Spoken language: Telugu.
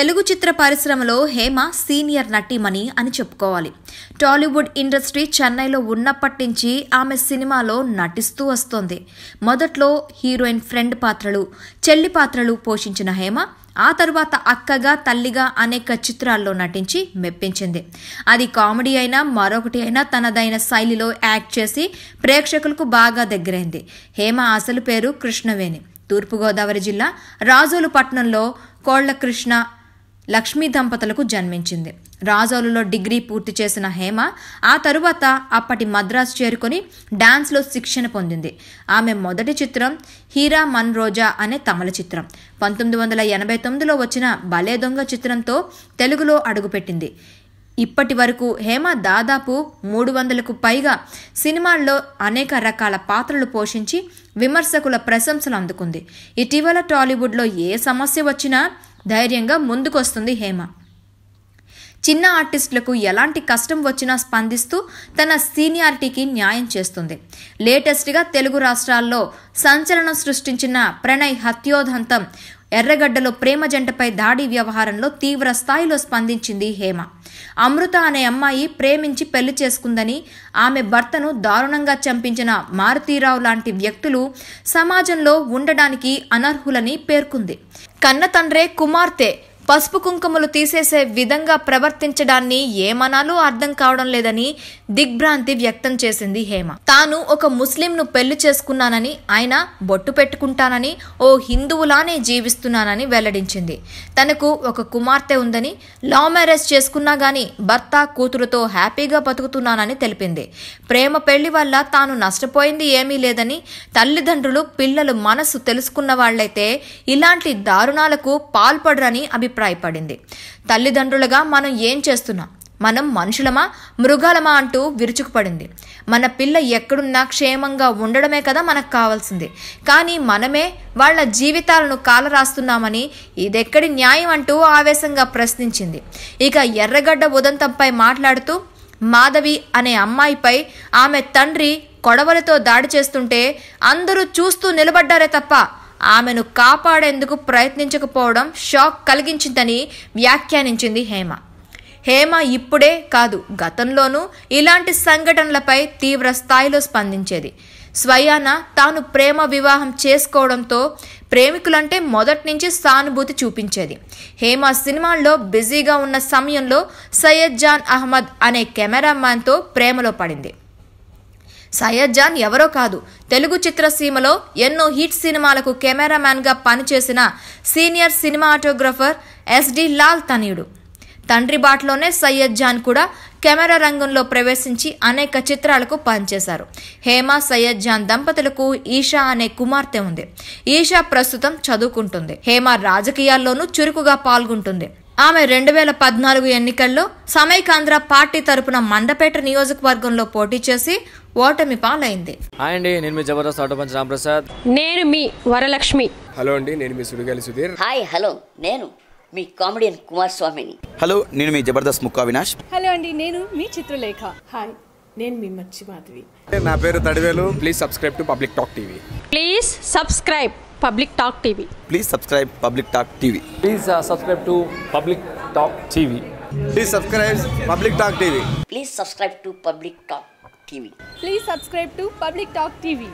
తెలుగు చిత్ర పరిశ్రమలో హేమ సీనియర్ నటీమణి అని చెప్పుకోవాలి టాలీవుడ్ ఇండస్ట్రీ చెన్నైలో ఉన్నప్పటి నుంచి ఆమె సినిమాలో నటిస్తూ వస్తోంది మొదట్లో హీరోయిన్ ఫ్రెండ్ పాత్రలు చెల్లి పాత్రలు పోషించిన హేమ ఆ తర్వాత అక్కగా తల్లిగా అనేక చిత్రాల్లో నటించి మెప్పించింది అది కామెడీ అయినా మరొకటి అయినా తనదైన శైలిలో యాక్ట్ చేసి ప్రేక్షకులకు బాగా దగ్గరైంది హేమ అసలు పేరు కృష్ణవేణి తూర్పుగోదావరి జిల్లా రాజోలు పట్నంలో కోళ్ల కృష్ణ లక్ష్మీ దంపతులకు జన్మించింది రాజోలులో డిగ్రీ పూర్తి చేసిన హేమ ఆ తరువాత అప్పటి మద్రాసు చేరుకొని డాన్స్లో శిక్షణ పొందింది ఆమె మొదటి చిత్రం హీరా మన్ రోజా అనే తమిళ చిత్రం పంతొమ్మిది వందల ఎనభై తొమ్మిదిలో వచ్చిన భలే దొంగ చిత్రంతో తెలుగులో అడుగుపెట్టింది ఇప్పటి వరకు హేమ దాదాపు మూడు వందలకు పైగా సినిమాల్లో అనేక రకాల పాత్రలు పోషించి విమర్శకుల ప్రశంసలు అందుకుంది ఇటీవల టాలీవుడ్లో ఏ సమస్య వచ్చినా ధైర్యంగా ముందుకొస్తుంది హేమ చిన్న ఆర్టిస్టులకు ఎలాంటి కష్టం వచ్చినా స్పందిస్తూ తన సీనియారిటీకి న్యాయం చేస్తుంది లేటెస్ట్గా తెలుగు రాష్ట్రాల్లో సంచలనం సృష్టించిన ప్రణయ్ హత్యోదంతం ఎర్రగడ్డలో ప్రేమ జంటపై దాడి వ్యవహారంలో తీవ్ర స్థాయిలో స్పందించింది హేమ అమృత అనే అమ్మాయి ప్రేమించి పెళ్లి చేసుకుందని ఆమె భర్తను దారుణంగా చంపించిన మారుతీరావు లాంటి వ్యక్తులు సమాజంలో ఉండడానికి అనర్హులని పేర్కొంది కన్న తండ్రే కుమార్తె పసుపు కుంకుమలు తీసేసే విధంగా ప్రవర్తించడాన్ని ఏమనాలో అర్థం కావడం లేదని దిగ్భ్రాంతి వ్యక్తం చేసింది హేమ తాను ఒక ముస్లింను పెళ్లి చేసుకున్నానని ఆయన బొట్టు పెట్టుకుంటానని ఓ హిందువులానే జీవిస్తున్నానని వెల్లడించింది తనకు ఒక కుమార్తె ఉందని లవ్ మ్యారేజ్ చేసుకున్నా గాని భర్త కూతురుతో హ్యాపీగా బతుకుతున్నానని తెలిపింది ప్రేమ పెళ్లి వల్ల తాను నష్టపోయింది ఏమీ లేదని తల్లిదండ్రులు పిల్లలు మనసు తెలుసుకున్న వాళ్లైతే ఇలాంటి దారుణాలకు పాల్పడరని అభిప్రాయం అభిప్రాయపడింది తల్లిదండ్రులుగా మనం ఏం చేస్తున్నాం మనం మనుషులమా మృగాలమా అంటూ విరుచుకుపడింది మన పిల్ల ఎక్కడున్నా క్షేమంగా ఉండడమే కదా మనకు కావాల్సింది కానీ మనమే వాళ్ల జీవితాలను కాలరాస్తున్నామని ఇదెక్కడి న్యాయం అంటూ ఆవేశంగా ప్రశ్నించింది ఇక ఎర్రగడ్డ ఉదంతంపై మాట్లాడుతూ మాధవి అనే అమ్మాయిపై ఆమె తండ్రి కొడవలతో దాడి చేస్తుంటే అందరూ చూస్తూ నిలబడ్డారే తప్ప ఆమెను కాపాడేందుకు ప్రయత్నించకపోవడం షాక్ కలిగించిందని వ్యాఖ్యానించింది హేమ హేమ ఇప్పుడే కాదు గతంలోనూ ఇలాంటి సంఘటనలపై తీవ్ర స్థాయిలో స్పందించేది స్వయాన తాను ప్రేమ వివాహం చేసుకోవడంతో ప్రేమికులంటే మొదటి నుంచి సానుభూతి చూపించేది హేమ సినిమాల్లో బిజీగా ఉన్న సమయంలో సయ్యద్ జాన్ అహ్మద్ అనే కెమెరామ్యాన్తో ప్రేమలో పడింది సయ్యద్జాన్ ఎవరో కాదు తెలుగు చిత్రసీమలో ఎన్నో హిట్ సినిమాలకు కెమెరామ్యాన్గా పనిచేసిన సీనియర్ సినిమాటోగ్రఫర్ ఎస్డి లాల్ తనయుడు తండ్రి బాటలోనే సయ్యద్ జాన్ కూడా కెమెరా రంగంలో ప్రవేశించి అనేక చిత్రాలకు పనిచేశారు హేమ సయ్యద్ జాన్ దంపతులకు ఈషా అనే కుమార్తె ఉంది ఈషా ప్రస్తుతం చదువుకుంటుంది హేమ రాజకీయాల్లోనూ చురుకుగా పాల్గొంటుంది ఆమె రెండు వేల పద్నాలుగు ఎన్నికల్లో సమైకాంధ్ర పార్టీ తరపున మండపేట నియోజకవర్గంలో పోటీ చేసి ఓటమి పాలైంది హాయ్ నేను మీ జబర్దస్త్ ఆటో పంచ్ రామప్రసాద్ నేను మీ వరలక్ష్మి హలో అండి నేను మీ సుడిగాలి సుధీర్ హాయ్ హలో నేను మీ కామెడియన్ కుమార్ స్వామిని హలో నేను మీ జబర్దస్త్ ముక్కా వినాష్ హలో అండి నేను మీ చిత్రలేఖ హాయ్ నేను మీ మర్చి మాధవి నా పేరు Thadivelu please subscribe to public talk TV please subscribe Public Talk TV. Please subscribe Public Talk TV. Please uh, subscribe to Public Talk TV. Please subscribe Public Talk TV. Please subscribe to Public Talk TV. Please subscribe to Public Talk TV.